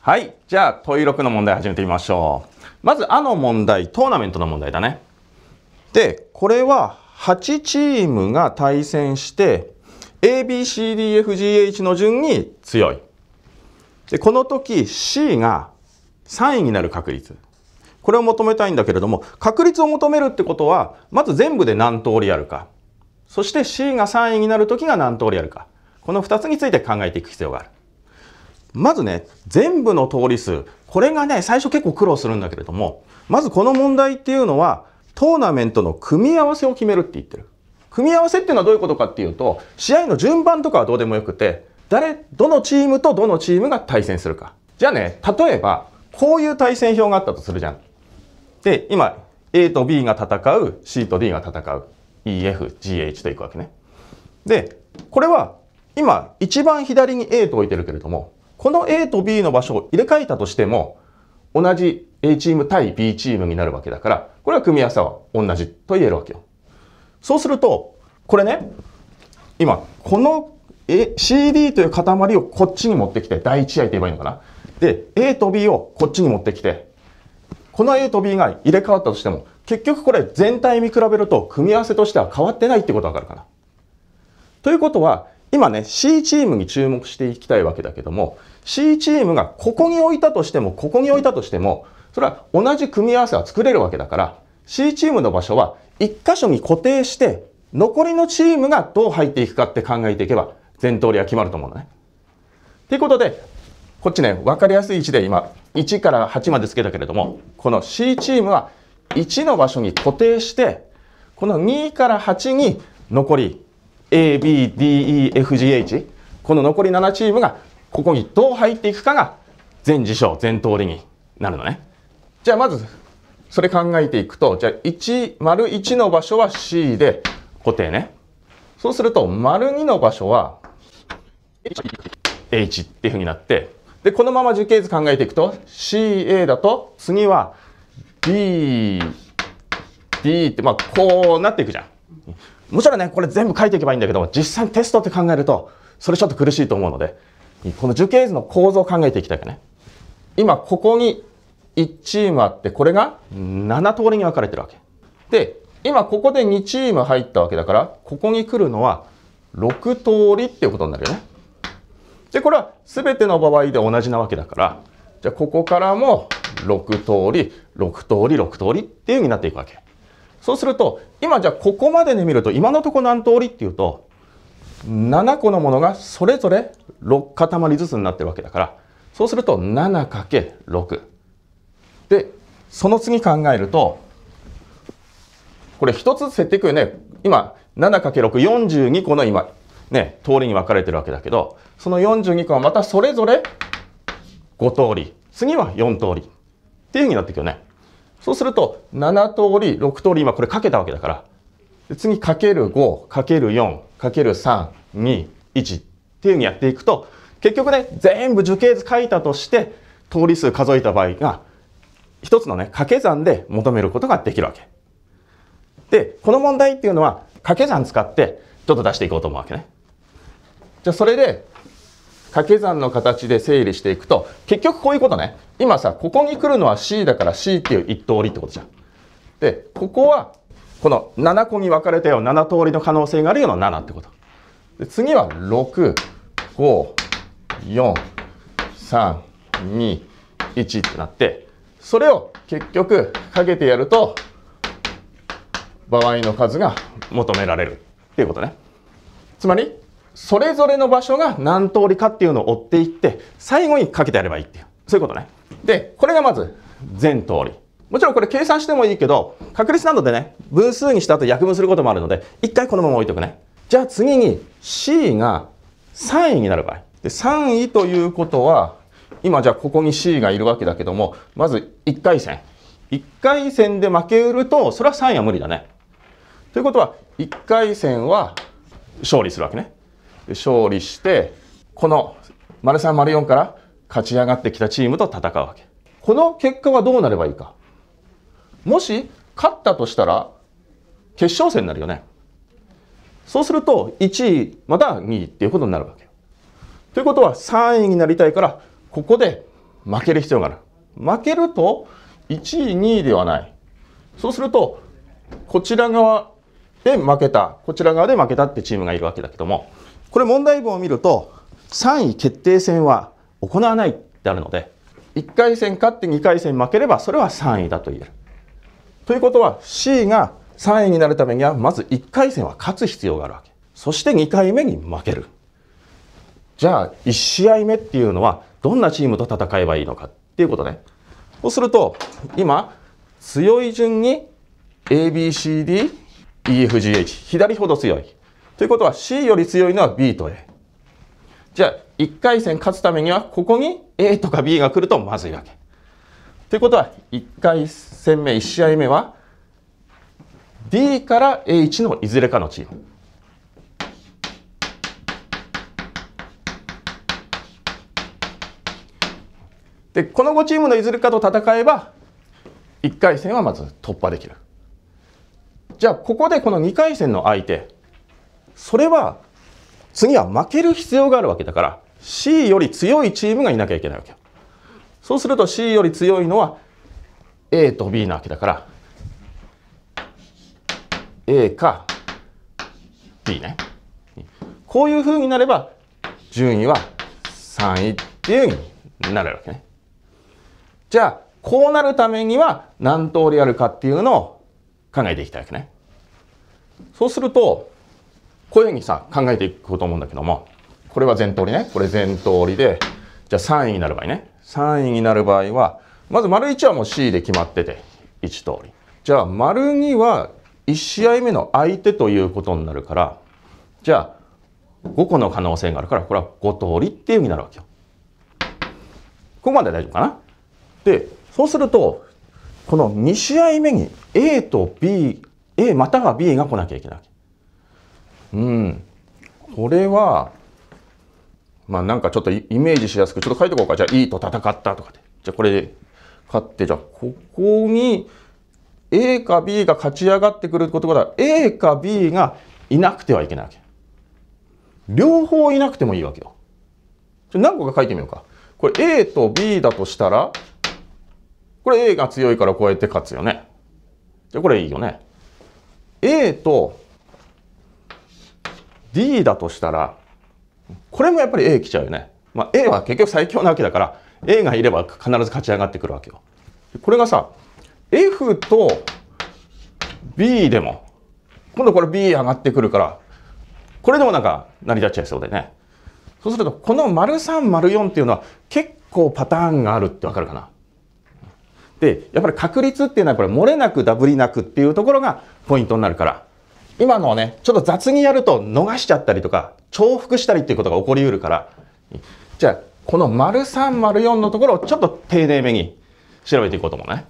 はい。じゃあ、問い6の問題始めてみましょう。まず、あの問題、トーナメントの問題だね。で、これは8チームが対戦して、ABCDFGH の順に強い。で、この時 C が3位になる確率。これを求めたいんだけれども、確率を求めるってことは、まず全部で何通りあるか。そして C が3位になる時が何通りあるか。この2つについて考えていく必要がある。まずね、全部の通り数。これがね、最初結構苦労するんだけれども、まずこの問題っていうのは、トーナメントの組み合わせを決めるって言ってる。組み合わせっていうのはどういうことかっていうと、試合の順番とかはどうでもよくて、誰、どのチームとどのチームが対戦するか。じゃあね、例えば、こういう対戦表があったとするじゃん。で、今、A と B が戦う、C と D が戦う。E、F、G、H といくわけね。で、これは、今、一番左に A と置いてるけれども、この A と B の場所を入れ替えたとしても、同じ A チーム対 B チームになるわけだから、これは組み合わせは同じと言えるわけよ。そうすると、これね、今、この CD という塊をこっちに持ってきて、第1っと言えばいいのかな。で、A と B をこっちに持ってきて、この A と B が入れ替わったとしても、結局これ全体見比べると組み合わせとしては変わってないってことわかるかな。ということは、今ね C チームに注目していきたいわけだけども C チームがここに置いたとしてもここに置いたとしてもそれは同じ組み合わせは作れるわけだから C チームの場所は1箇所に固定して残りのチームがどう入っていくかって考えていけば全通りは決まると思うのね。ということでこっちね分かりやすい位置で今1から8までつけたけれどもこの C チームは1の場所に固定してこの2から8に残り A、B、D、E、F、G、H この残り7チームがここにどう入っていくかが全事象全通りになるのねじゃあまずそれ考えていくとじゃあ1丸1の場所は C で固定ねそうすると丸2の場所は H っていうふうになってでこのまま樹形図考えていくと CA だと次は D D ってまあこうなっていくじゃんもちろんね、これ全部書いていけばいいんだけども、実際にテストって考えると、それちょっと苦しいと思うので、この樹形図の構造を考えていきたいかね。今、ここに1チームあって、これが7通りに分かれてるわけ。で、今ここで2チーム入ったわけだから、ここに来るのは6通りっていうことになるよね。で、これは全ての場合で同じなわけだから、じゃあここからも6通り、6通り、6通りっていう風になっていくわけ。そうすると、今じゃあここまでで見ると、今のとこ何通りっていうと、7個のものがそれぞれ6塊ずつになってるわけだから、そうすると 7×6。で、その次考えると、これ一つずつ減っていくよね。今、7×6、42個の今、ね、通りに分かれてるわけだけど、その42個はまたそれぞれ5通り。次は4通り。っていうふうになっていくよね。そうすると、7通り、6通り、今これかけたわけだから、次かける5、かける4、かける3、2、1っていうふうにやっていくと、結局ね、全部樹形図書いたとして、通り数数えた場合が、一つのね、掛け算で求めることができるわけ。で、この問題っていうのは、掛け算使って、ちょっと出していこうと思うわけね。じゃあ、それで、掛け算の形で整理していくと結局こういうことね今さここに来るのは C だから C っていう1通りってことじゃん。でここはこの7個に分かれたような7通りの可能性があるような7ってこと。で次は6、5、4、3、2、1ってなってそれを結局かけてやると場合の数が求められるっていうことね。つまりそれぞれの場所が何通りかっていうのを追っていって最後にかけてやればいいっていうそういうことねでこれがまず全通りもちろんこれ計算してもいいけど確率などでね分数にした後約分することもあるので一回このまま置いとくねじゃあ次に C が3位になる場合で3位ということは今じゃあここに C がいるわけだけどもまず1回戦1回戦で負けうるとそれは3位は無理だねということは1回戦は勝利するわけね勝利してこの丸三丸四から勝ち上がってきたチームと戦うわけこの結果はどうなればいいかもし勝ったとしたら決勝戦になるよねそうすると1位また2位っていうことになるわけということは3位になりたいからここで負ける必要がある負けると1位2位ではないそうするとこちら側で負けたこちら側で負けたってチームがいるわけだけどもこれ問題文を見ると、3位決定戦は行わないってあるので、1回戦勝って2回戦負ければ、それは3位だと言える。ということは C が3位になるためには、まず1回戦は勝つ必要があるわけ。そして2回目に負ける。じゃあ、1試合目っていうのは、どんなチームと戦えばいいのかっていうことね。そうすると、今、強い順に ABCDEFGH、左ほど強い。ということは C より強いのは B と A。じゃあ、1回戦勝つためには、ここに A とか B が来るとまずいわけ。ということは、1回戦目、1試合目は、D から A1 のいずれかのチーム。で、この5チームのいずれかと戦えば、1回戦はまず突破できる。じゃあ、ここでこの2回戦の相手、それは次は負ける必要があるわけだから C より強いチームがいなきゃいけないわけよ。そうすると C より強いのは A と B なわけだから A か B ね。こういうふうになれば順位は3位っていうふうになるわけね。じゃあこうなるためには何通りあるかっていうのを考えていきたいわけね。そうするとこういうふうにさ、考えていこうと思うんだけども、これは全通りね。これ全通りで、じゃあ3位になる場合ね。3位になる場合は、まず丸1はもう C で決まってて、1通り。じゃあ丸2は1試合目の相手ということになるから、じゃあ5個の可能性があるから、これは5通りっていうふうになるわけよ。ここまで大丈夫かなで、そうすると、この2試合目に A と B、A または B が来なきゃいけない。うんこれはまあなんかちょっとイメージしやすくちょっと書いておこうかじゃあ「いいと戦った」とかでじゃあこれで勝ってじゃあここに A か B が勝ち上がってくるってことは A か B がいなくてはいけないわけ。両方いなくてもいいわけよ。ちょ何個か書いてみようか。これ A と B だとしたら、これ A が強いからこうやって勝つよね。じゃこれいいよね。A とだとしたら、これもやっぱり A 来ちゃうよね。まあ、A は結局最強なわけだから、A がいれば必ず勝ち上がってくるわけよ。これがさ、F と B でも、今度これ B 上がってくるから、これでもなんか成り立っちゃいそうでね。そうすると、この丸3、丸4っていうのは結構パターンがあるってわかるかな。で、やっぱり確率っていうのはこれ漏れなくダブりなくっていうところがポイントになるから、今のね、ちょっと雑にやると逃しちゃったりとか、重複したりっていうことが起こりうるから、じゃあ、この丸3、丸4のところをちょっと丁寧めに調べていこうと思うね。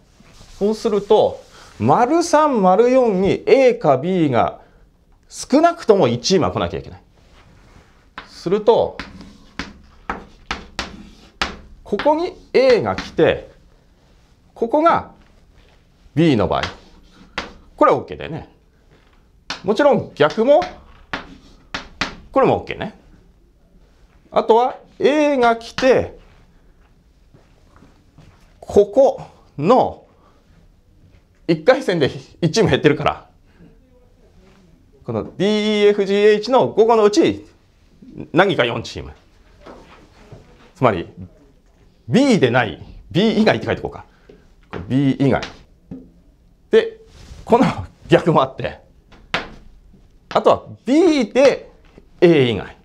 そうすると、丸3、丸4に A か B が少なくとも1今来なきゃいけない。すると、ここに A が来て、ここが B の場合。これは OK だよね。もちろん逆も、これも OK ね。あとは A が来て、ここの1回戦で1チーム減ってるから、この DEFGH の5個のうち何か4チーム。つまり B でない、B 以外って書いておこうか。B 以外。で、この逆もあって、あとは B で A 以外。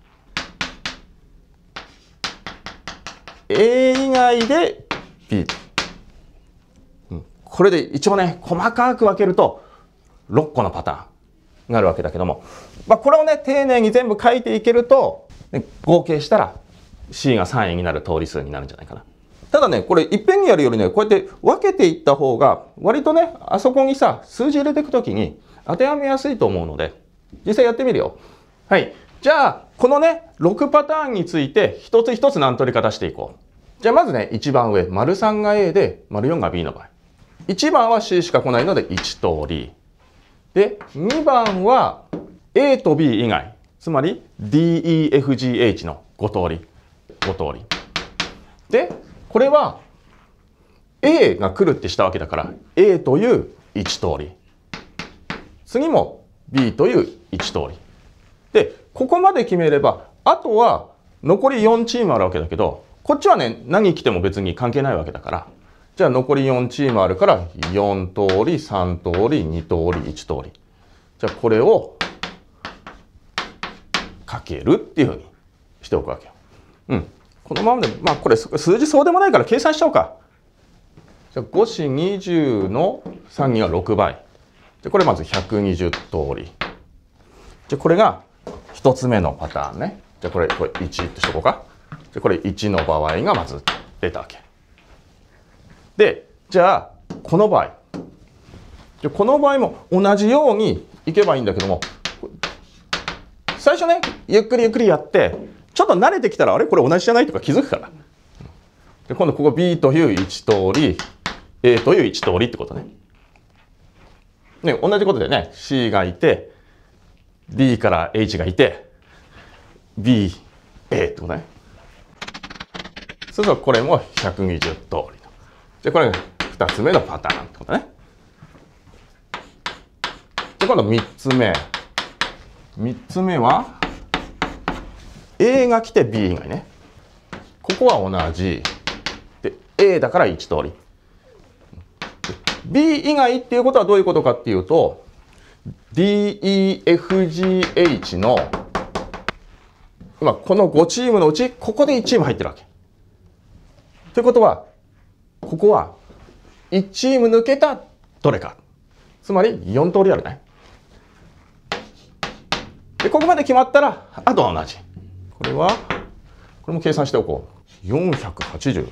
A 以外で B。うん、これで一応ね、細かく分けると6個のパターンになるわけだけども、まあ、これをね、丁寧に全部書いていけると、合計したら C が3位になる通り数になるんじゃないかな。ただね、これいっぺんにやるよりね、こうやって分けていった方が、割とね、あそこにさ、数字入れていくときに当てはめやすいと思うので、実際やってみるよ。はい。じゃあ、このね、6パターンについて、一つ一つ何取り方していこう。じゃあ、まずね、一番上、丸3が A で、丸4が B の場合。1番は C しか来ないので1通り。で、2番は A と B 以外、つまり DEFGH の5通り。5通り。で、これは A が来るってしたわけだから、A という1通り。次も B という1通り。で、ここまで決めれば、あとは残り4チームあるわけだけど、こっちはね、何来ても別に関係ないわけだから、じゃあ残り4チームあるから、4通り、3通り、2通り、1通り。じゃあこれをかけるっていうふうにしておくわけよ。うん。このままで、まあこれ数字そうでもないから計算しちゃおうか。じゃあ5子20の3には6倍。で、これまず120通り。で、ゃこれが1つ目のパターンね。じゃこれ、これ1としとこうか。じゃこれ1の場合がまず出たわけ。で、じゃあ、この場合。じゃこの場合も同じようにいけばいいんだけども、最初ね、ゆっくりゆっくりやって、ちょっと慣れてきたら、あれこれ同じじゃないとか気づくから。で、今度ここ B という1通り、A という1通りってことね。ね、同じことでね、C がいて、D から H がいて BA ってことね。するとこれも120通りと。じゃこれが2つ目のパターンってことね。じゃ今度3つ目。3つ目は A が来て B 以外ね。ここは同じ。で A だから1通り。B 以外っていうことはどういうことかっていうと DEFGH の今この5チームのうちここで1チーム入ってるわけ。ということはここは1チーム抜けたどれかつまり4通りあるね。でここまで決まったらあとは同じ。これはこれも計算しておこう。480。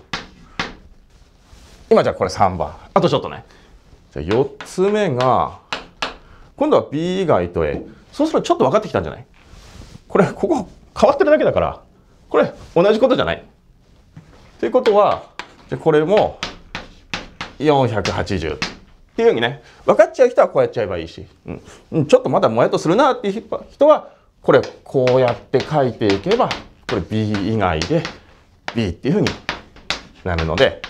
今じゃあこれ3番。あとちょっとね。じゃあ4つ目が今度は B 以外と A。そうするとちょっと分かってきたんじゃないこれ、ここ変わってるだけだから、これ同じことじゃない。ということは、じゃこれも480っていうふうにね、分かっちゃう人はこうやっちゃえばいいし、うん、ちょっとまだもやっとするなっていう人は、これこうやって書いていけば、これ B 以外で B っていうふうになるので、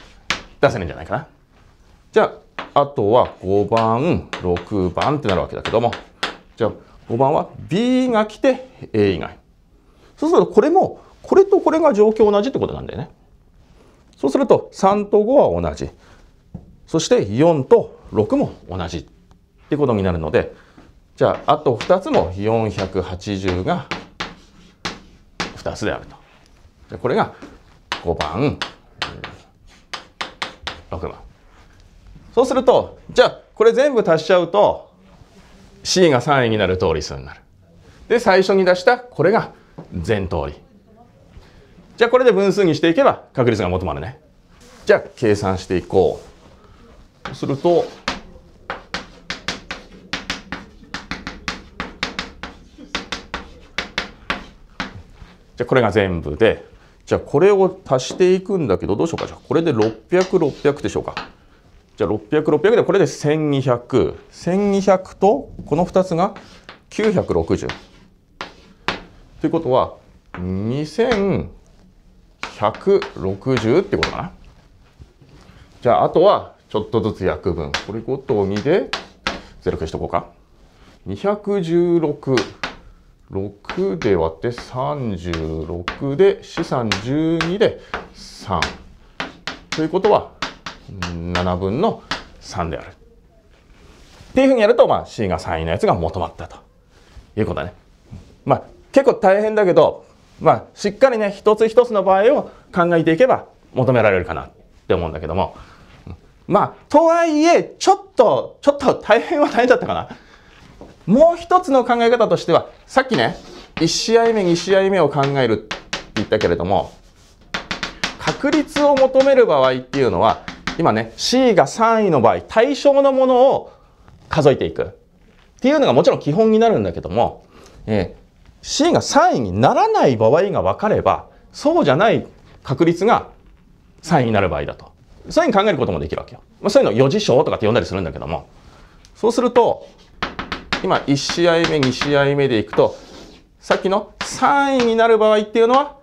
出せるんじゃないかな。じゃあ、あとは5番、6番ってなるわけだけども、じゃあ5番は B が来て A 以外。そうするとこれも、これとこれが状況同じってことなんだよね。そうすると3と5は同じ。そして4と6も同じってことになるので、じゃああと2つも480が2つであると。じゃこれが5番、6番。そうすると、じゃあこれ全部足しちゃうと C が3位になる通り数になる。で、最初に出したこれが全通り。じゃあこれで分数にしていけば確率が求まるね。じゃあ計算していこう。そうすると、じゃあこれが全部で、じゃあこれを足していくんだけど、どうしようか。じゃあこれで600、600でしょうか。じゃあ600、600でこれで1200。1200とこの2つが960。ということは、2160ってことかな。じゃあ、あとはちょっとずつ約分。これごと2でゼロ消しとこうか。216。6で割って36で、四三12で3。ということは、7分の3である。っていうふうにやると、まあ、C が3位のやつが求まったということだね。まあ、結構大変だけど、まあ、しっかりね、一つ一つの場合を考えていけば求められるかなって思うんだけども。まあ、とはいえ、ちょっと、ちょっと大変は大変だったかな。もう一つの考え方としては、さっきね、1試合目、2試合目を考えるって言ったけれども、確率を求める場合っていうのは、今ね、C が3位の場合、対象のものを数えていく。っていうのがもちろん基本になるんだけども、えー、C が3位にならない場合が分かれば、そうじゃない確率が3位になる場合だと。そういうふうに考えることもできるわけよ。まあ、そういうのを余事象とかって呼んだりするんだけども、そうすると、今1試合目、2試合目でいくと、さっきの3位になる場合っていうのは、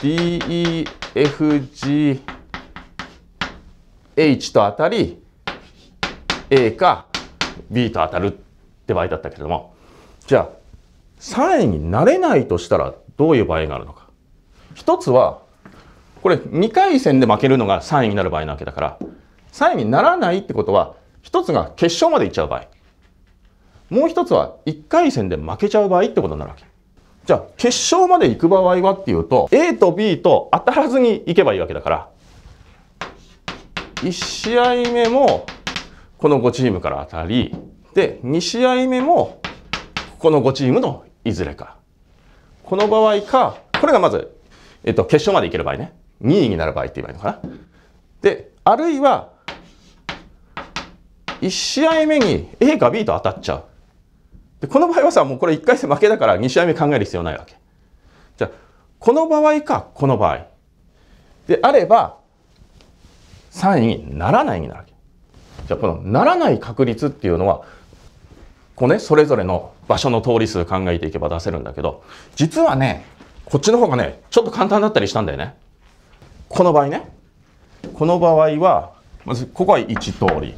DEFG H と当たり A か B と当たるって場合だったけれどもじゃあ3位になれないとしたらどういう場合があるのか一つはこれ2回戦で負けるのが3位になる場合なわけだから3位にならないってことは一つが決勝まで行っちゃう場合もう一つは1回戦で負けちゃう場合ってことになるわけじゃあ決勝まで行く場合はっていうと A と B と当たらずに行けばいいわけだから1試合目もこの5チームから当たり、で、2試合目もこの5チームのいずれか。この場合か、これがまず、えっと、決勝までいける場合ね。2位になる場合って言えばいいのかな。で、あるいは、1試合目に A か B と当たっちゃう。で、この場合はさ、もうこれ1回戦負けだから2試合目考える必要ないわけ。じゃあ、この場合か、この場合。であれば、3位にならないになるわけ。じゃあこのならない確率っていうのはこうねそれぞれの場所の通り数考えていけば出せるんだけど実はねこっちの方がねちょっと簡単だったりしたんだよね。この場合ねこの場合はまずここは1通り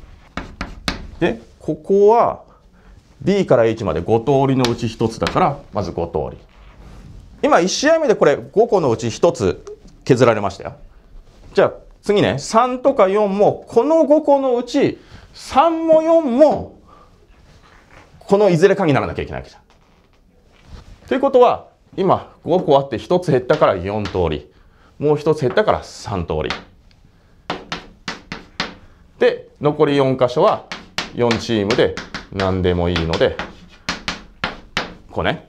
でここは B から H まで5通りのうち1つだからまず5通り今1試合目でこれ5個のうち1つ削られましたよじゃあ次ね、3とか4も、この5個のうち、3も4も、このいずれかにならなきゃいけないわけだ。ということは、今5個あって1つ減ったから4通り、もう1つ減ったから3通り。で、残り4箇所は4チームで何でもいいので、こうね。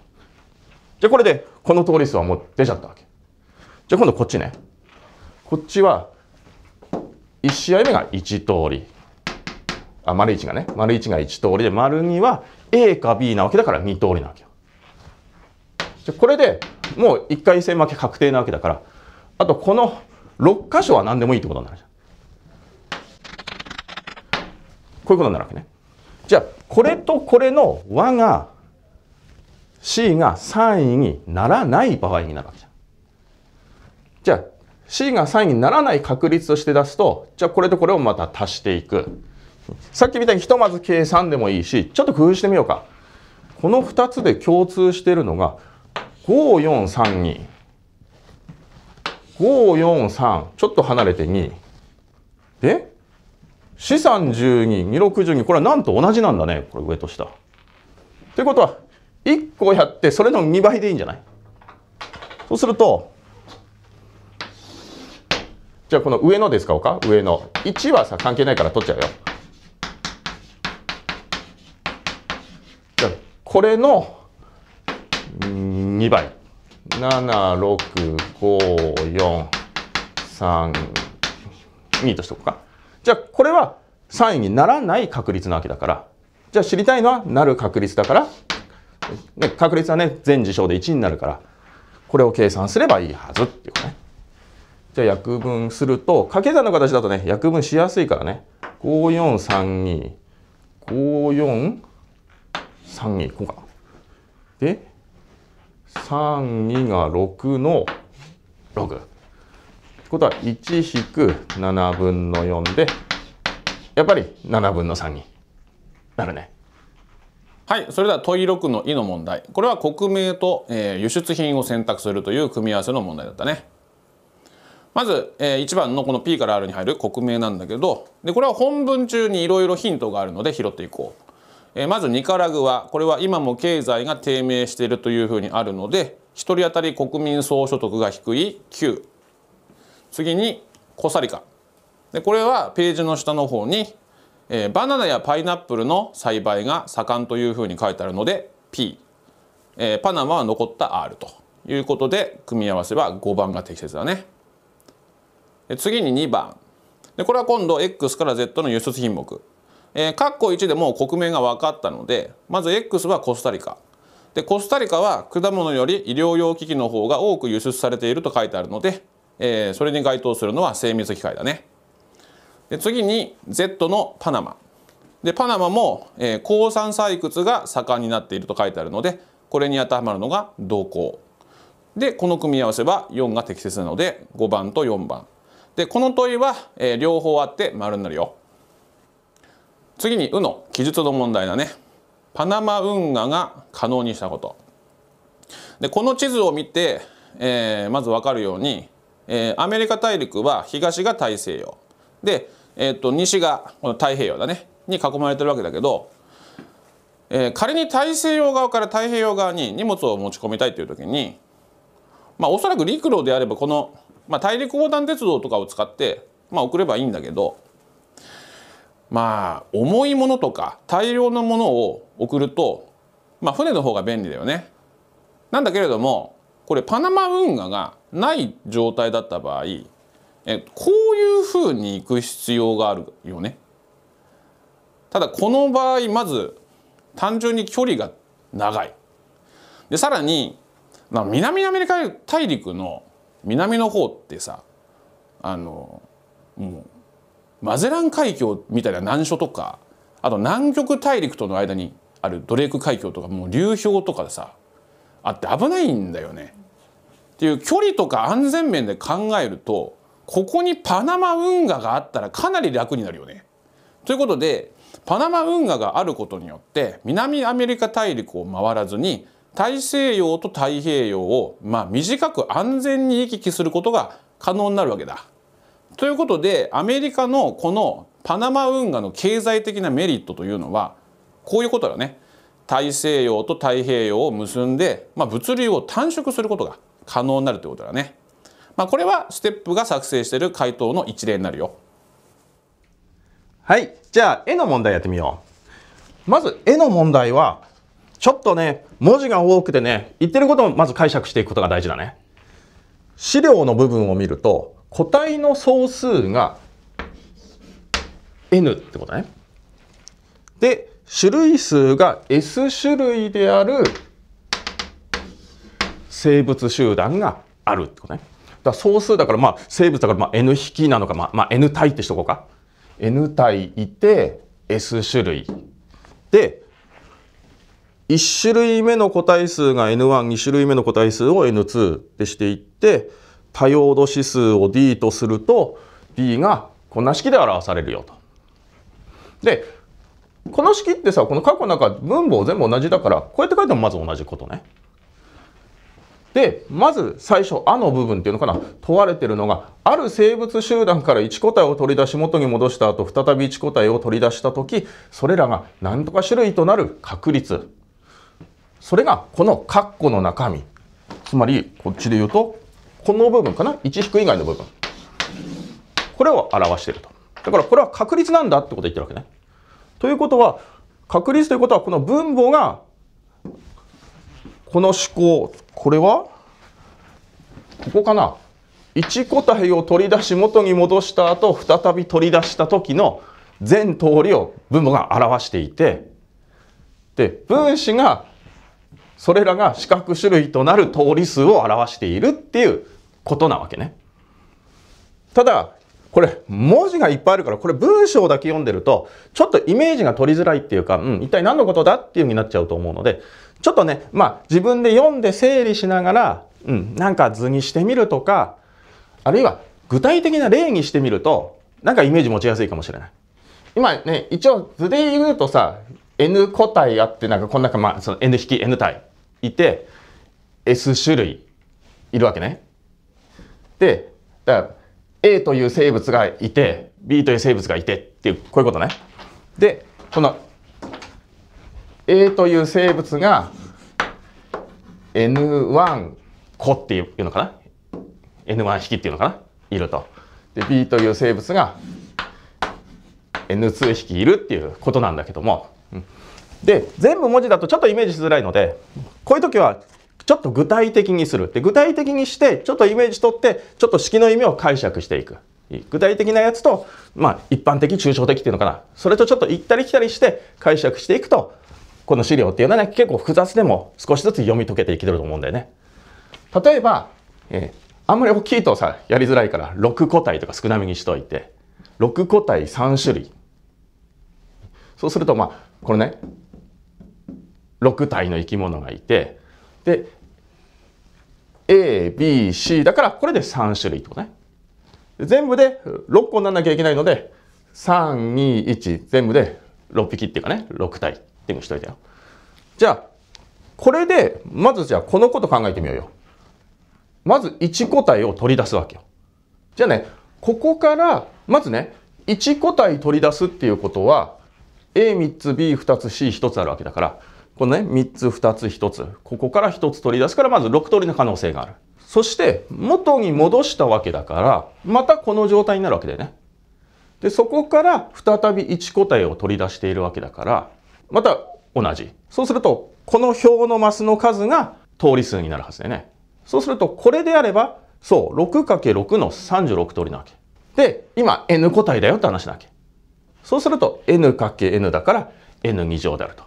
じゃあこれでこの通り数はもう出ちゃったわけ。じゃあ今度こっちね。こっちは1試合目が1通り。あ、丸1がね。丸1が1通りで、丸2は A か B なわけだから2通りなわけよ。じゃこれでもう1回戦負け確定なわけだから、あとこの6箇所は何でもいいってことになるじゃん。こういうことになるわけね。じゃあ、これとこれの和が C が3位にならない場合になるわけじゃん。じゃあ、C が3位にならない確率として出すと、じゃあこれとこれをまた足していく。さっきみたいにひとまず計算でもいいし、ちょっと工夫してみようか。この2つで共通しているのが、5432。543。ちょっと離れて2。で、資産12、262。これはなんと同じなんだね。これ上と下。ということは、1個やって、それの2倍でいいんじゃないそうすると、じゃあこの上ので使うか上の1はさ関係ないから取っちゃうよじゃあこれの2倍76543としとこうかじゃあこれは3位にならない確率なわけだからじゃあ知りたいのはなる確率だから、ね、確率はね全事象で1になるからこれを計算すればいいはずっていうね。じゃあ約分すると、掛け算の形だとね、約分しやすいからね、5432、5432、こうかで、32が6の6。ってことは、1引く7分の4で、やっぱり7分の3になるね。はい。それでは問い6の「い」の問題。これは国名と、えー、輸出品を選択するという組み合わせの問題だったね。まず、えー、1番のこの P から R に入る国名なんだけどでこれは本文中にいろいろヒントがあるので拾っていこう。えー、まずニカラグアこれは今も経済が低迷しているというふうにあるので1人当たり国民総所得が低い9次にコサリカでこれはページの下の方に、えー、バナナやパイナップルの栽培が盛んというふうに書いてあるので P、えー、パナマは残った R ということで組み合わせは5番が適切だね。次に2番でこれは今度 X から Z の輸出品目えー、カッコ1でもう国名が分かったのでまず X はコスタリカでコスタリカは果物より医療用機器の方が多く輸出されていると書いてあるので、えー、それに該当するのは精密機械だねで次に Z のパナマでパナマも、えー、鉱産採掘が盛んになっていると書いてあるのでこれに当てはまるのが銅鉱でこの組み合わせは4が適切なので5番と4番でこの問いは、えー、両方あって丸になるよ次に「う」の記述の問題だねパナマ運河が可能にしたことでこの地図を見て、えー、まず分かるように、えー、アメリカ大陸は東が大西洋で、えー、と西がこの太平洋だねに囲まれてるわけだけど、えー、仮に大西洋側から太平洋側に荷物を持ち込みたいという時にまあおそらく陸路であればこのまあ、大陸横断鉄道とかを使って、まあ、送ればいいんだけどまあ重いものとか大量のものを送ると、まあ、船の方が便利だよね。なんだけれどもこれパナマ運河がない状態だった場合えこういうふうに行く必要があるよね。ただこの場合まず単純に距離が長い。でさらに南アメリカ大陸の南の方ってさあのもうマゼラン海峡みたいな難所とかあと南極大陸との間にあるドレーク海峡とかもう流氷とかでさあって危ないんだよね。っていう距離とか安全面で考えるとここにパナマ運河があったらかなり楽になるよね。ということでパナマ運河があることによって南アメリカ大陸を回らずに大西洋と太平洋を、まあ、短く安全に行き来することが可能になるわけだ。ということでアメリカのこのパナマ運河の経済的なメリットというのはこういうことだね。大西洋と太平洋を結んで、まあ、物流を短縮することが可能になるということだね。まあ、これはステップが作成している回答の一例になるよ。はい。じゃあ、絵の問題やってみよう。まず、絵の問題は、ちょっとね、文字が多くてね、言ってることをまず解釈していくことが大事だね。資料の部分を見ると、個体の総数が N ってことね。で、種類数が S 種類である生物集団があるってことね。だ総数だから、まあ、生物だから、まあ、N 匹なのか、まあ、まあ、N 体ってしとこうか。N 体いて、S 種類。で、1種類目の個体数が N12 種類目の個体数を N2 ってしていって多様度指数を D とすると D がこんな式で表されるよと。でこの式ってさこの過去なんか分母全部同じだからこうやって書いてもまず同じことね。でまず最初「あ」の部分っていうのかな問われてるのがある生物集団から1個体を取り出し元に戻した後再び1個体を取り出した時それらが何とか種類となる確率それがこの括弧の中身。つまり、こっちで言うと、この部分かな ?1 引く以外の部分。これを表していると。だからこれは確率なんだってことを言ってるわけね。ということは、確率ということはこの分母が、この思考これは、ここかな ?1 個体を取り出し元に戻した後、再び取り出した時の全通りを分母が表していて、で、分子がそれらが四角種類となる通り数を表しているっていうことなわけね。ただ、これ文字がいっぱいあるからこれ文章だけ読んでるとちょっとイメージが取りづらいっていうか、うん、一体何のことだっていう風になっちゃうと思うのでちょっとねまあ自分で読んで整理しながら、うん、なんか図にしてみるとかあるいは具体的な例にしてみるとなんかイメージ持ちやすいかもしれない。今ね一応図で言うとさ N 個体あってなんかこの中まあその N 引き N 体いて S 種類いるわけね。でだから A という生物がいて B という生物がいてっていうこういうことね。でこの A という生物が N1 個っていうのかな N1 匹っていうのかないると。で B という生物が N2 匹いるっていうことなんだけどもで全部文字だとちょっとイメージしづらいのでこういう時はちょっと具体的にするで具体的にしてちょっとイメージ取ってちょっと式の意味を解釈していく具体的なやつと、まあ、一般的抽象的っていうのかなそれとちょっと行ったり来たりして解釈していくとこの資料っていうのはね結構複雑でも少しずつ読み解けていけると思うんだよね。例えば、えー、あんまり大きいとさやりづらいから6個体とか少なめにしといて6個体3種類そうするとまあこれね6体の生き物がいてで ABC だからこれで3種類とね全部で6個にならなきゃいけないので321全部で6匹っていうかね6体っていうのをしといたよじゃあこれでまずじゃあこのこと考えてみようよまず1個体を取り出すわけよじゃあねここからまずね1個体取り出すっていうことは A3 つ B2 つ C1 つあるわけだからこのね3つ2つ1つここから1つ取り出すからまず6通りの可能性があるそして元に戻したわけだからまたこの状態になるわけだよねでそこから再び1個体を取り出しているわけだからまた同じそうするとこの表のマスの数が通り数になるはずだよねそうするとこれであればそう 6×6 の36通りなわけで今 N 個体だよって話なわけそうすると n×n だから n2 乗であると。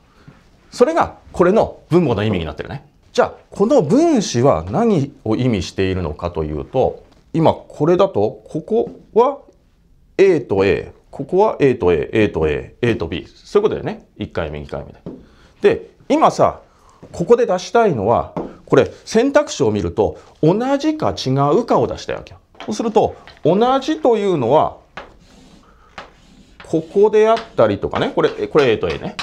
それがこれの分母の意味になってるね。じゃあこの分子は何を意味しているのかというと今これだとここは A と A ここは A と A A と A A と B そういうことだよね1回目2回目で。で今さここで出したいのはこれ選択肢を見ると同じか違うかを出したいわけよ。そうすると同じというのはここであったりとかね、これ、これ A と A ね。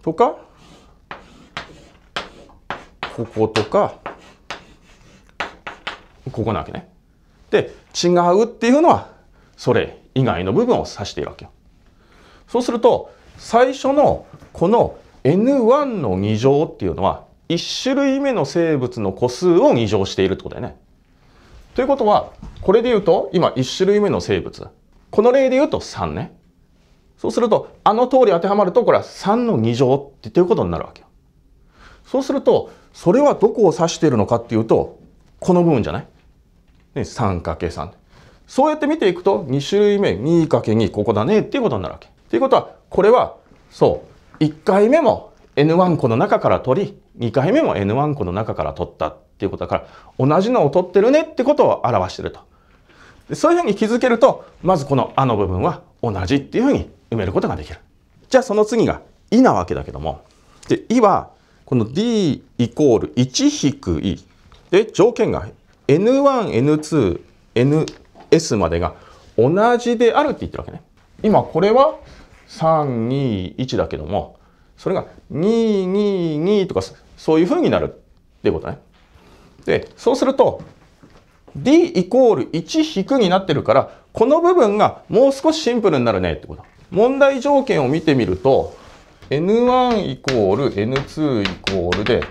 とか、こことか、ここなわけね。で、違うっていうのは、それ以外の部分を指しているわけよ。そうすると、最初のこの N1 の2乗っていうのは、1種類目の生物の個数を2乗しているってことだよね。ということは、これで言うと、今1種類目の生物。この例で言うと3ね。そうすると、あの通り当てはまると、これは3の2乗ってということになるわけよ。そうすると、それはどこを指しているのかっていうと、この部分じゃないね、3×3。そうやって見ていくと、2種類目、2×2、ここだねっていうことになるわけ。ということは、これは、そう、1回目も N1 個の中から取り、2回目も N1 個の中から取ったっていうことだから、同じのを取ってるねってことを表してると。そういうふうに気づけると、まずこのあの部分は同じっていうふうに埋めることができる。じゃあその次が「い」なわけだけどもで「い」はこの D イコール1引く E で条件が N1N2NS までが同じであるって言ってるわけね。今これは321だけどもそれが222とかそういうふうになるっていうことね。でそうすると D イコール1引くになってるからこの部分がもう少しシンプルになるねってこと。問題条件を見てみると n1 イコール n2 イコールで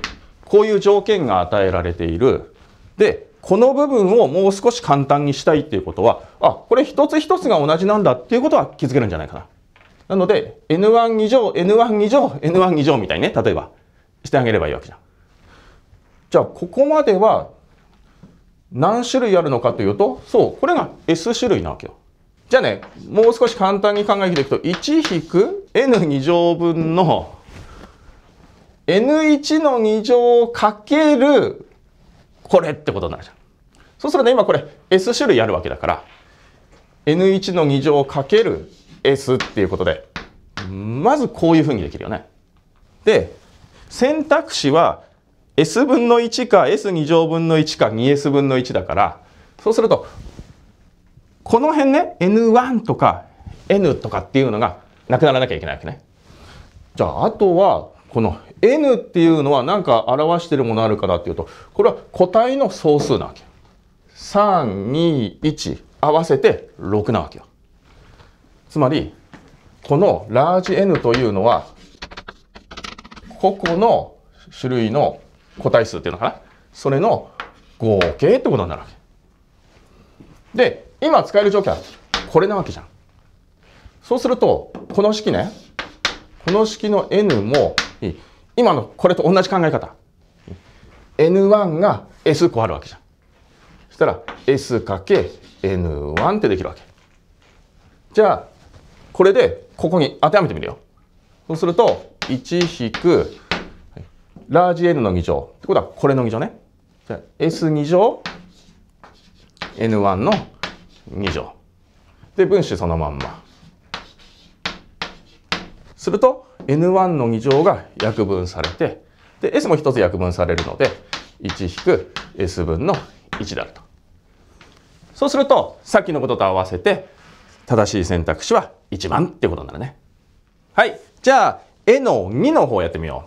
こういう条件が与えられている。でこの部分をもう少し簡単にしたいっていうことはあこれ一つ一つが同じなんだっていうことは気づけるんじゃないかな。なので n1 以上 n1 以上 n1 以上みたいにね例えばしてあげればいいわけじゃん。じゃあここまでは何種類あるのかというとそうこれが S 種類なわけよ。じゃあね、もう少し簡単に考えていくと、1引く n 二乗分の n1 の2乗かけるこれってことになるじゃん。そうするとね、今これ s 種類あるわけだから、n1 の2乗かける s っていうことで、まずこういうふうにできるよね。で、選択肢は s 分の1か s 二乗分の1か 2s 分の1だから、そうするとこの辺ね、N1 とか N とかっていうのがなくならなきゃいけないわけね。じゃあ、あとは、この N っていうのは何か表してるものあるかなっていうと、これは個体の総数なわけ。3、2、1合わせて6なわけよ。つまり、このラージ N というのは、個々の種類の個体数っていうのかなそれの合計ってことになるわけ。で、今使える条件これなわけじゃん。そうすると、この式ね、この式の n も、今のこれと同じ考え方。n1 が s 個あるわけじゃん。そしたら s かけ n1 ってできるわけ。じゃあ、これでここに当てはめてみるよ。そうすると、1引く、ラージ n の2乗。ってことはこれの2乗ね。じゃあ、s2 乗 n1 の2乗。で、分子そのまんま。すると、N1 の2乗が約分されて、で、S も1つ約分されるので、1-S 分の1であると。そうすると、さっきのことと合わせて、正しい選択肢は1番ってことになるね。はい。じゃあ、絵の2の方やってみよ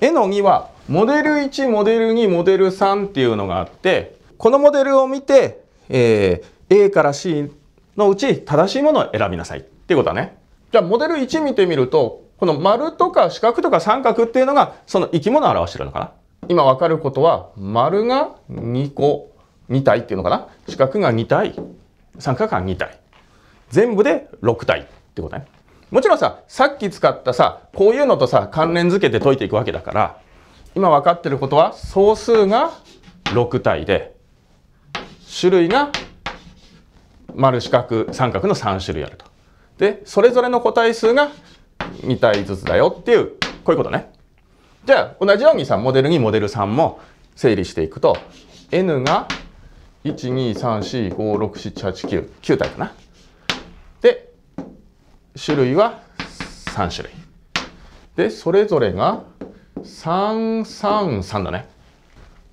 う。絵の2は、モデル1、モデル2、モデル3っていうのがあって、このモデルを見て、えー、A から C のうち正しいものを選びなさいっていうことだね。じゃあモデル1見てみると、この丸とか四角とか三角っていうのがその生き物を表してるのかな。今わかることは、丸が2個、2体っていうのかな。四角が2体、三角が2体。全部で6体ってことね。もちろんさ、さっき使ったさ、こういうのとさ、関連付けて解いていくわけだから、今分かってることは、総数が6体で、種類が丸四角三角の3種類あると。でそれぞれの個体数が2体ずつだよっていうこういうことね。じゃあ同じようにさモデル2モデル3も整理していくと n が123456789体かな。で種類は3種類。でそれぞれが333だね。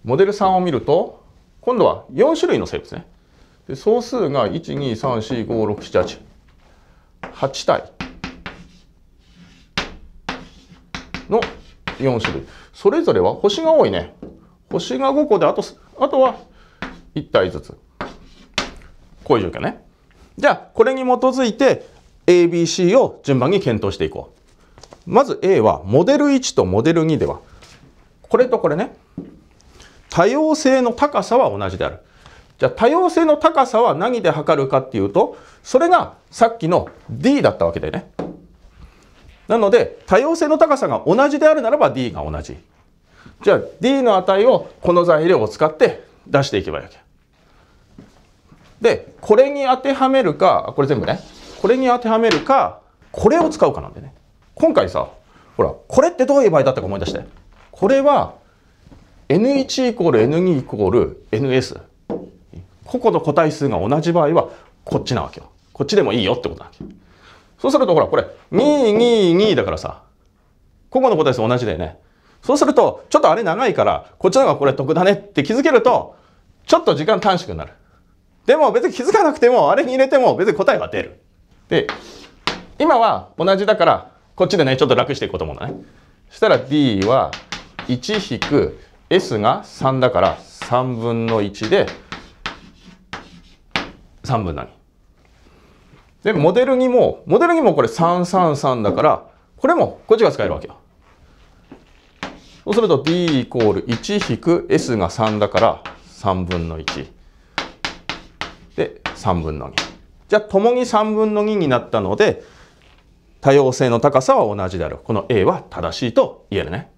モデル3を見ると今度は4種類の生物ね。で総数が123456788体の4種類それぞれは星が多いね星が5個であとあとは1体ずつこういう状況ねじゃあこれに基づいて ABC を順番に検討していこうまず A はモデル1とモデル2ではこれとこれね多様性の高さは同じであるじゃあ多様性の高さは何で測るかっていうとそれがさっきの D だったわけだよね。なので多様性の高さが同じであるならば D が同じ。じゃあ D の値をこの材料を使って出していけばいいわけ。でこれに当てはめるかこれ全部ねこれに当てはめるかこれを使うかなんでね今回さほらこれってどういう場合だったか思い出してこれは n1 イコール n2 イコール ns 個々の個体数が同じ場合は、こっちなわけよ。こっちでもいいよってことなわけ。そうすると、ほら、これ、222だからさ、個々の個体数同じだよね。そうすると、ちょっとあれ長いから、こっちの方がこれ得だねって気づけると、ちょっと時間短縮になる。でも別に気づかなくても、あれに入れても別に答えは出る。で、今は同じだから、こっちでね、ちょっと楽していこうと思うのね。そしたら D は1 S が3だから3分の1で、3分ので、モデルにも、モデルにもこれ333だから、これもこっちが使えるわけよ。そうすると d イコール1引く s が3だから3分の1。で、3分の2。じゃあ、共に3分の2になったので、多様性の高さは同じである。この A は正しいと言えるね。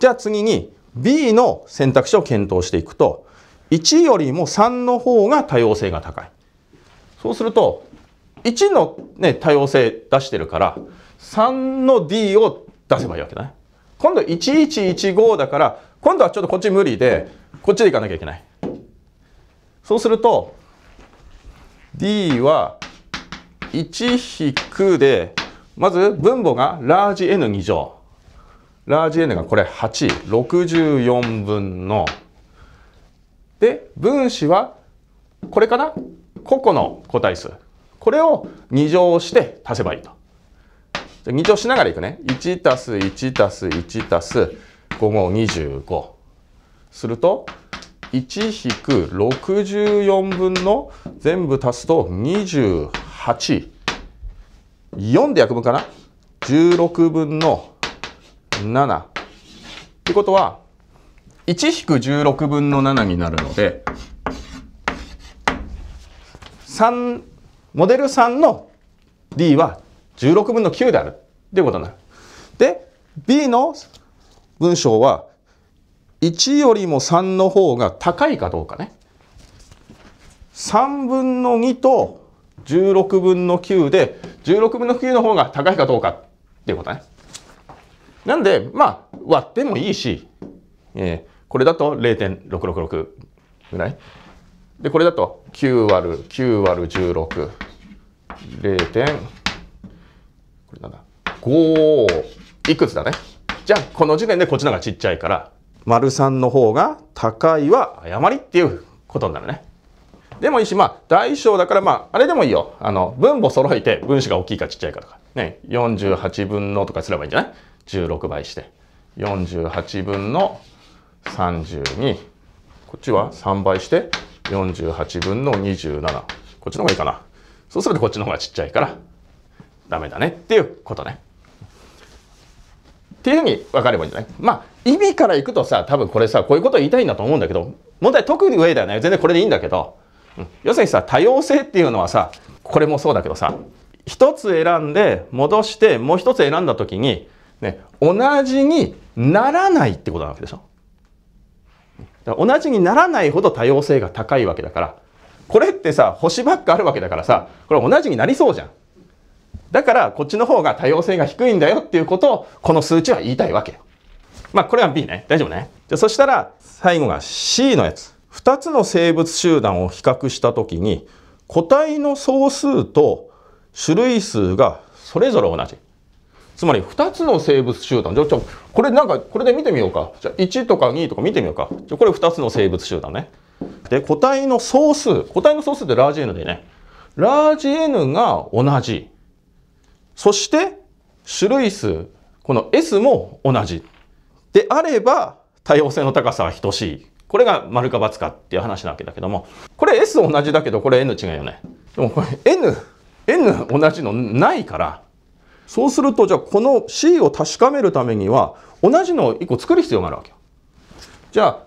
じゃあ次に B の選択肢を検討していくと、1よりも3の方が多様性が高い。そうすると、1の、ね、多様性出してるから、3の D を出せばいいわけだね。今度1115だから、今度はちょっとこっち無理で、こっちでいかなきゃいけない。そうすると、D は1引くで、まず分母がラージ N2 乗。ラージ N がこれ8、64分の1。で、分子は、これかな個々の個体数。これを2乗して足せばいいと。じゃ2乗しながらいくね。1たす1たす1たす5も25。すると、1引く64分の全部足すと28。四で約分かな ?16 分の7。ってことは、1-16分の7になるので、3、モデル3の D は16分の9であるっていうことになる。で、B の文章は1よりも3の方が高いかどうかね。3分の2と16分の9で、16分の9の方が高いかどうかっていうことね。なんで、まあ、割ってもいいし、えこれだと0.666ぐらい。で、これだと9割る9割る16、0. これなんだ5いくつだね。じゃあ、この時点でこっちの方がちっちゃいから、丸3の方が高いは誤りっていうことになるね。でもいいし、まあ、大小だから、まあ、あれでもいいよ。あの、分母揃えて分子が大きいかちっちゃいかとか。ね、48分のとかすればいいんじゃない ?16 倍して。48分の32。こっちは3倍して48分の27。こっちの方がいいかな。そうするとこっちの方がちっちゃいからダメだねっていうことね。っていうふうに分かればいいんじゃないまあ、意味からいくとさ、多分これさ、こういうことを言いたいんだと思うんだけど、問題特に上だよね。全然これでいいんだけど、うん、要するにさ、多様性っていうのはさ、これもそうだけどさ、一つ選んで戻してもう一つ選んだ時に、ね、同じにならないってことなわけでしょ。同じにならないほど多様性が高いわけだからこれってさ星ばっかあるわけだからさこれ同じになりそうじゃんだからこっちの方が多様性が低いんだよっていうことをこの数値は言いたいわけまあこれは B ね大丈夫ねじゃそしたら最後が C のやつ2つの生物集団を比較した時に個体の総数と種類数がそれぞれ同じつまり2つの生物集団。じゃあ、これなんか、これで見てみようか。じゃあ、1とか2とか見てみようか。じゃあ、これ2つの生物集団ね。で、個体の総数。個体の総数ってラージ N でね。ラージ N が同じ。そして、種類数。この S も同じ。であれば、多様性の高さは等しい。これが丸か×かっていう話なわけだけども、これ S 同じだけど、これ N 違うよね。でもこれ N、N 同じのないから、そうすると、じゃあこの C を確かめるためには、同じのを1個作る必要があるわけよ。じゃあ、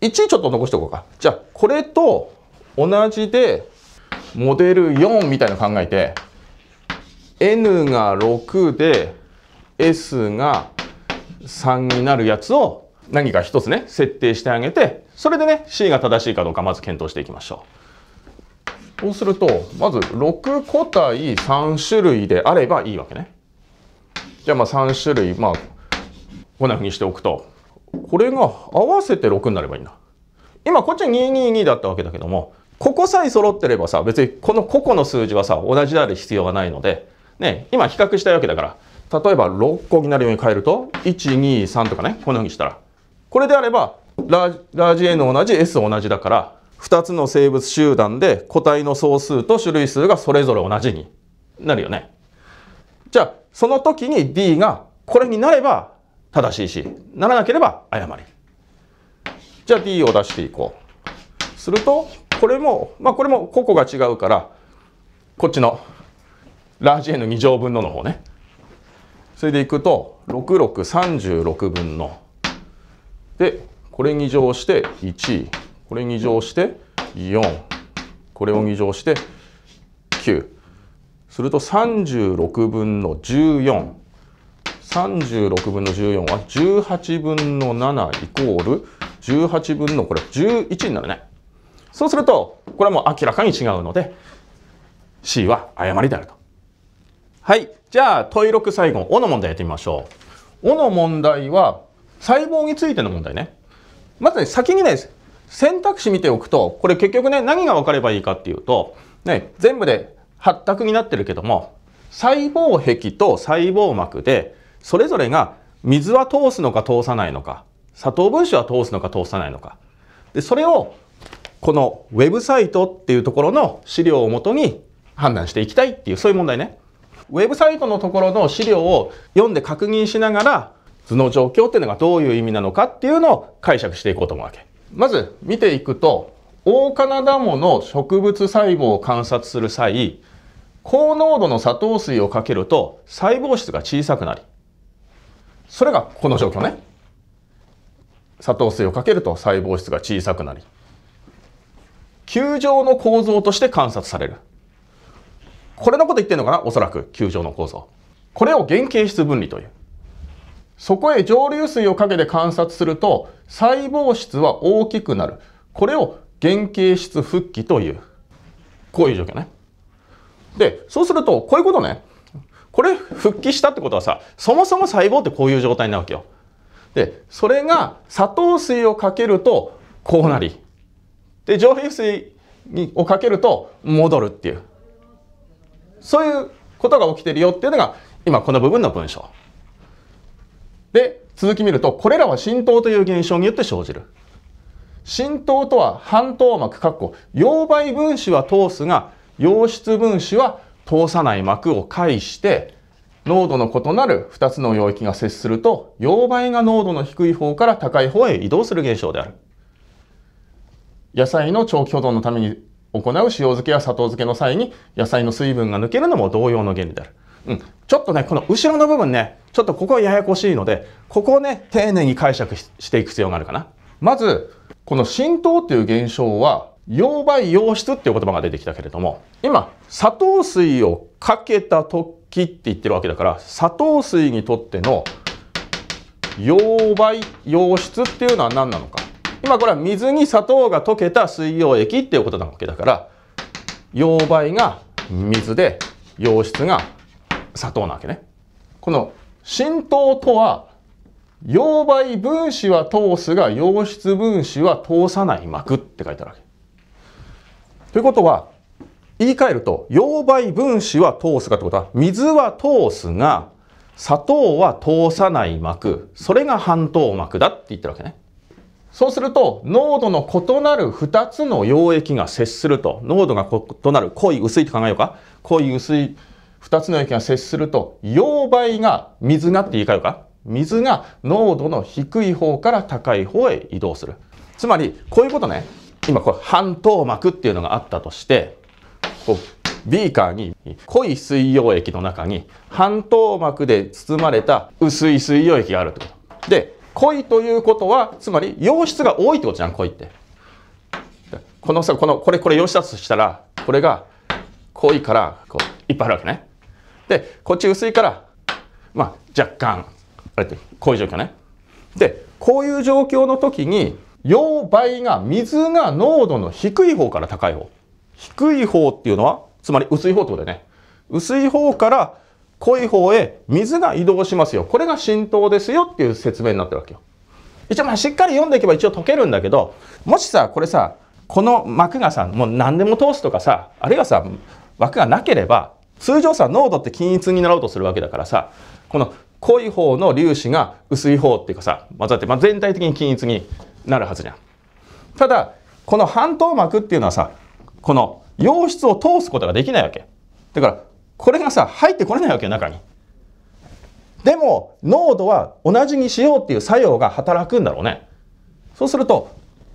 1ちょっと残しておこうか。じゃあ、これと同じで、モデル4みたいなの考えて、n が6で、s が3になるやつを何か一つね、設定してあげて、それでね、C が正しいかどうかまず検討していきましょう。そうすると、まず6個体3種類であればいいわけね。じゃあまあ3種類、まあ、こんな風にしておくと、これが合わせて6になればいいんだ。今こっちは222だったわけだけども、ここさえ揃ってればさ、別にこの個々の数字はさ、同じである必要はないので、ね、今比較したいわけだから、例えば6個になるように変えると、123とかね、こんな風にしたら。これであれば、ラージ N 同じ S 同じだから、2つの生物集団で個体の総数と種類数がそれぞれ同じになるよね。じゃあ、その時に D がこれになれば正しいし、ならなければ誤り。じゃあ D を出していこう。すると、これも、まあこれも個々が違うから、こっちのラージ N の2乗分のの方ね。それでいくと、6636分の。で、これ2乗して1、これ2乗して4これを2乗して9すると36分の14 36分の14は18分の7イコール18分のこれ11になるね。そうすると、これはもう明らかに違うので、C は誤りであると。はい。じゃあ、問い6最後、O の問題やってみましょう。O の問題は、細胞についての問題ね。まずね、先にね、選択肢見ておくと、これ結局ね、何が分かればいいかっていうと、ね、全部で発択になってるけども、細胞壁と細胞膜で、それぞれが水は通すのか通さないのか、砂糖分子は通すのか通さないのか。で、それを、このウェブサイトっていうところの資料をもとに判断していきたいっていう、そういう問題ね。ウェブサイトのところの資料を読んで確認しながら、図の状況っていうのがどういう意味なのかっていうのを解釈していこうと思うわけ。まず見ていくとオオカナダモの植物細胞を観察する際高濃度の砂糖水をかけると細胞質が小さくなりそれがこの状況ね砂糖水をかけると細胞質が小さくなり球状の構造として観察されるこれのこと言ってんのかなおそらく球状の構造これを原型質分離というそこへ蒸留水をかけて観察すると細胞質は大きくなる。これを原型質復帰という、こういう状況ね。で、そうすると、こういうことね。これ復帰したってことはさ、そもそも細胞ってこういう状態なわけよ。で、それが砂糖水をかけるとこうなり、で、蒸留水をかけると戻るっていう、そういうことが起きてるよっていうのが、今この部分の文章。で、続き見ると、これらは浸透という現象によって生じる。浸透とは半透膜、括弧、溶媒分子は通すが、溶質分子は通さない膜を介して、濃度の異なる2つの溶液が接すると、溶媒が濃度の低い方から高い方へ移動する現象である。野菜の長期保存のために行う塩漬けや砂糖漬けの際に野菜の水分が抜けるのも同様の原理である。うん、ちょっとね、この後ろの部分ね、ちょっとここはややこしいので、ここをね、丁寧に解釈していく必要があるかな。まず、この浸透という現象は、溶媒溶質っていう言葉が出てきたけれども、今、砂糖水をかけた時って言ってるわけだから、砂糖水にとっての溶媒溶質っていうのは何なのか。今これは水に砂糖が溶けた水溶液っていうことなわけだから、溶媒が水で、溶質が砂糖なわけね。この浸透とは、溶媒分子は通すが、溶質分子は通さない膜って書いてあるわけ。ということは、言い換えると、溶媒分子は通すがってことは、水は通すが、砂糖は通さない膜、それが半透膜だって言ってるわけね。そうすると、濃度の異なる2つの溶液が接すると、濃度が異なる、濃い薄いと考えようか。濃い薄い2つの液が接すると、溶媒が水がって言い換えるか。水が濃度の低い方から高い方へ移動する。つまり、こういうことね。今、これ、半透膜っていうのがあったとして、こう、ビーカーに濃い水溶液の中に半透膜で包まれた薄い水溶液があるってこと。で、濃いということは、つまり溶質が多いってことじゃん、濃いって。このさ、この、これ、これ溶質だとしたら、これが濃いから、こう、いっぱいあるわけね。で、こっち薄いから、まあ、若干、こういう状況ね。で、こういう状況の時に、溶媒が、水が濃度の低い方から高い方。低い方っていうのは、つまり薄い方ってことだよね。薄い方から濃い方へ水が移動しますよ。これが浸透ですよっていう説明になってるわけよ。一応まあしっかり読んでいけば一応解けるんだけど、もしさ、これさ、この膜がさ、もう何でも通すとかさ、あるいはさ、枠がなければ、通常さ、濃度って均一になろうとするわけだからさ、この濃い方の粒子が薄い方っていうかさ、混ざって、まあ、全体的に均一になるはずじゃん。ただ、この半透膜っていうのはさ、この溶質を通すことができないわけ。だから、これがさ、入ってこれないわけよ、中に。でも、濃度は同じにしようっていう作用が働くんだろうね。そうすると、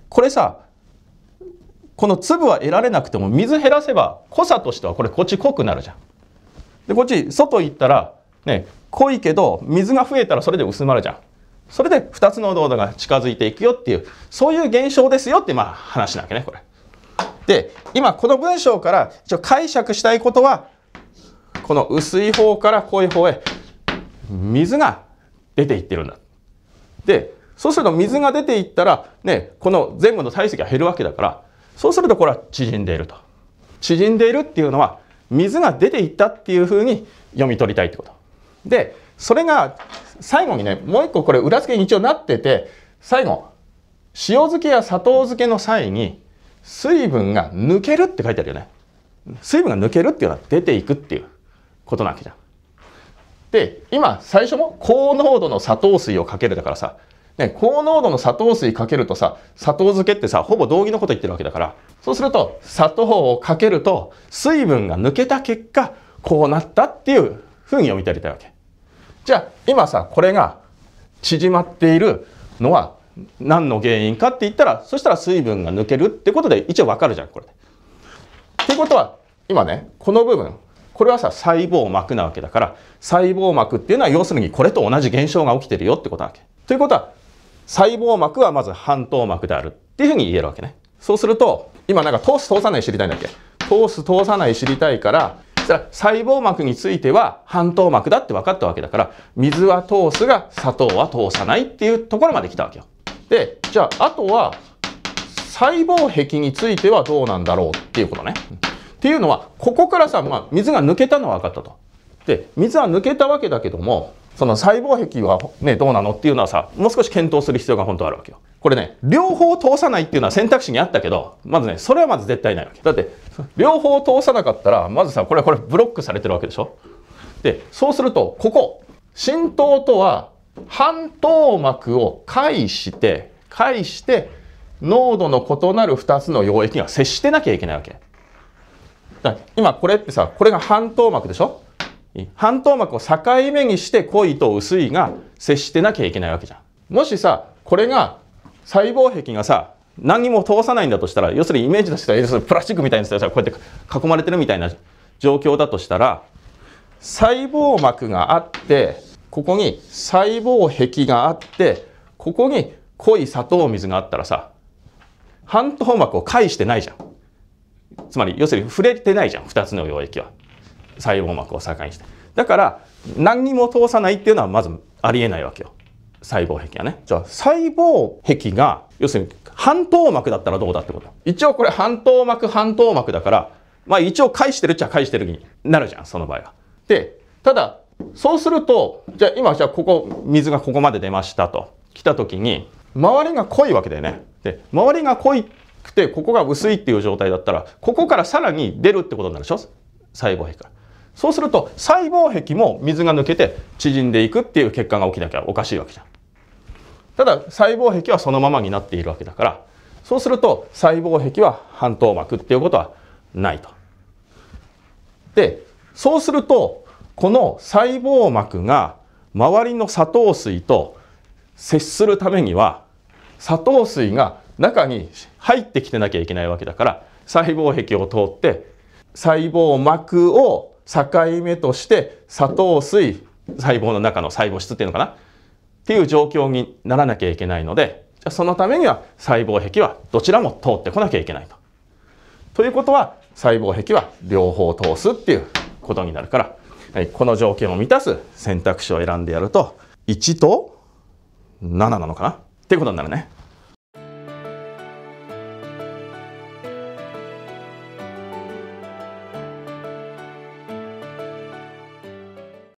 これさ、この粒は得られなくても水減らせば濃さとしてはこれこっち濃くなるじゃん。でこっち外行ったらね濃いけど水が増えたらそれで薄まるじゃん。それで2つの濃度が近づいていくよっていうそういう現象ですよってまあ話なわけねこれ。で今この文章から一応解釈したいことはこの薄い方から濃い方へ水が出ていってるんだ。でそうすると水が出ていったらねこの前後の体積が減るわけだからそうするとこれは縮んでいると。縮んでいるっていうのは水が出ていったっていうふうに読み取りたいってこと。で、それが最後にね、もう一個これ裏付けに一応なってて、最後、塩漬けや砂糖漬けの際に水分が抜けるって書いてあるよね。水分が抜けるっていうのは出ていくっていうことなわけじゃん。で、今最初も高濃度の砂糖水をかけるだからさ、ね、高濃度の砂糖水かけるとさ、砂糖漬けってさ、ほぼ同義のこと言ってるわけだから、そうすると、砂糖をかけると、水分が抜けた結果、こうなったっていうふうに読み取りたいわけ。じゃあ、今さ、これが縮まっているのは何の原因かって言ったら、そしたら水分が抜けるってことで一応わかるじゃん、これ。ってことは、今ね、この部分、これはさ、細胞膜なわけだから、細胞膜っていうのは要するにこれと同じ現象が起きてるよってことなわけ。ということは、細胞膜はまず半透膜であるっていうふうに言えるわけね。そうすると、今なんか通す通さない知りたいんだっけ通す通さない知りたいから、そしたら細胞膜については半透膜だって分かったわけだから、水は通すが砂糖は通さないっていうところまで来たわけよ。で、じゃああとは細胞壁についてはどうなんだろうっていうことね。っていうのは、ここからさ、まあ、水が抜けたのは分かったと。で、水は抜けたわけだけども、その細胞壁はね、どうなのっていうのはさ、もう少し検討する必要が本当あるわけよ。これね、両方通さないっていうのは選択肢にあったけど、まずね、それはまず絶対ないわけ。だって、両方通さなかったら、まずさ、これこれブロックされてるわけでしょで、そうすると、ここ、浸透とは、半透膜を介して、介して、濃度の異なる2つの溶液には接してなきゃいけないわけ。だ今これってさ、これが半透膜でしょ半透膜を境目にして濃いと薄いが接してなきゃいけないわけじゃん。もしさ、これが細胞壁がさ、何にも通さないんだとしたら、要するにイメージとしては、プラスチックみたいにさ、こうやって囲まれてるみたいな状況だとしたら、細胞膜があって、ここに細胞壁があって、ここに濃い砂糖水があったらさ、半透膜を介してないじゃん。つまり、要するに触れてないじゃん、2つの溶液は。細胞膜を境にして。だから何にも通さないっていうのはまずありえないわけよ。細胞壁がね。じゃあ細胞壁が要するに半透膜だったらどうだってこと。一応これ半透膜半透膜だからまあ一応返してるっちゃ返してるになるじゃんその場合は。でただそうするとじゃあ今じゃあここ水がここまで出ましたと来た時に周りが濃いわけだよね。で周りが濃くてここが薄いっていう状態だったらここからさらに出るってことになるでしょ細胞壁から。そうすると細胞壁も水が抜けて縮んでいくっていう結果が起きなきゃおかしいわけじゃん。ただ細胞壁はそのままになっているわけだからそうすると細胞壁は半透膜っていうことはないと。でそうするとこの細胞膜が周りの砂糖水と接するためには砂糖水が中に入ってきてなきゃいけないわけだから細胞壁を通って細胞膜を境目として砂糖水細胞の中の細胞質っていうのかなっていう状況にならなきゃいけないのでじゃそのためには細胞壁はどちらも通ってこなきゃいけないと。ということは細胞壁は両方通すっていうことになるから、はい、この条件を満たす選択肢を選んでやると1と7なのかなっていうことになるね。